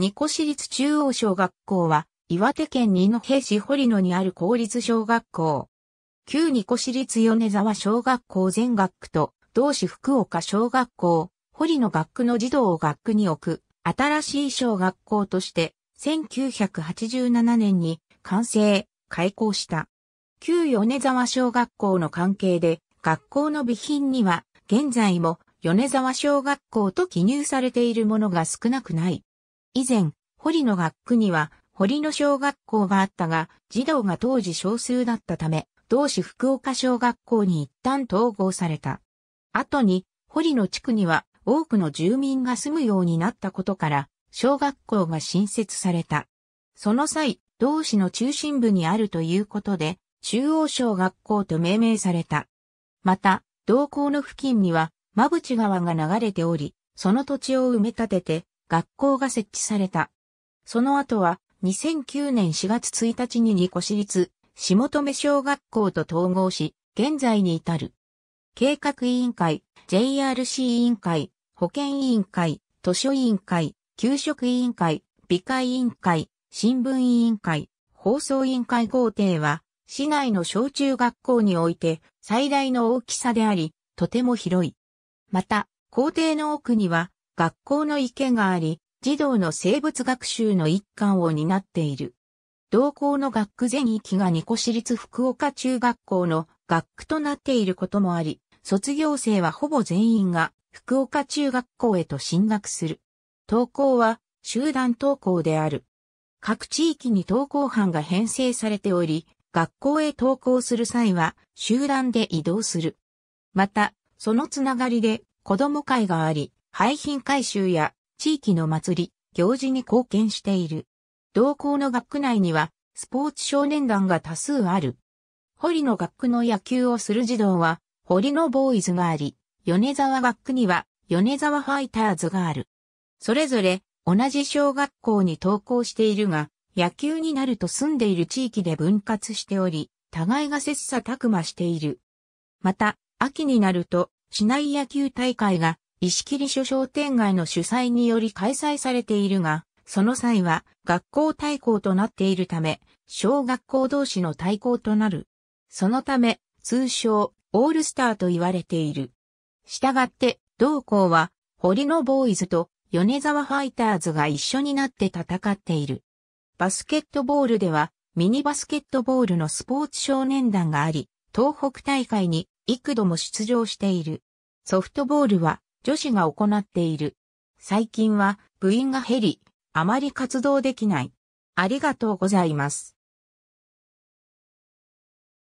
ニコ市立中央小学校は、岩手県二戸市堀野にある公立小学校。旧ニコ市立米沢小学校全学区と、同市福岡小学校、堀野学区の児童を学区に置く、新しい小学校として、1987年に完成、開校した。旧米沢小学校の関係で、学校の備品には、現在も米沢小学校と記入されているものが少なくない。以前、堀の学区には堀の小学校があったが、児童が当時少数だったため、同市福岡小学校に一旦統合された。後に、堀の地区には多くの住民が住むようになったことから、小学校が新設された。その際、同市の中心部にあるということで、中央小学校と命名された。また、同校の付近には、馬淵川が流れており、その土地を埋め立てて、学校が設置された。その後は、2009年4月1日に二個市立、下留小学校と統合し、現在に至る。計画委員会、JRC 委員会、保健委員会、図書委員会、給食委員会、美会委員会、新聞委員会、放送委員会校庭は、市内の小中学校において最大の大きさであり、とても広い。また、校庭の奥には学校の池があり、児童の生物学習の一環を担っている。同校の学区全域が二個市立福岡中学校の学区となっていることもあり、卒業生はほぼ全員が福岡中学校へと進学する。登校は集団登校である。各地域に登校班が編成されており、学校へ登校する際は集団で移動する。また、そのつながりで子供会があり、廃品回収や地域の祭り、行事に貢献している。同校の学区内にはスポーツ少年団が多数ある。堀の学区の野球をする児童は堀のボーイズがあり、米沢学区には米沢ファイターズがある。それぞれ同じ小学校に登校しているが、野球になると住んでいる地域で分割しており、互いが切磋琢磨している。また、秋になると、市内野球大会が石切所商店街の主催により開催されているが、その際は学校対抗となっているため、小学校同士の対抗となる。そのため、通称、オールスターと言われている。したがって、同校は、堀野ボーイズと米沢ファイターズが一緒になって戦っている。バスケットボールでは、ミニバスケットボールのスポーツ少年団があり、東北大会に幾度も出場している。ソフトボールは、女子が行っている。最近は部員が減り、あまり活動できない。ありがとうございます。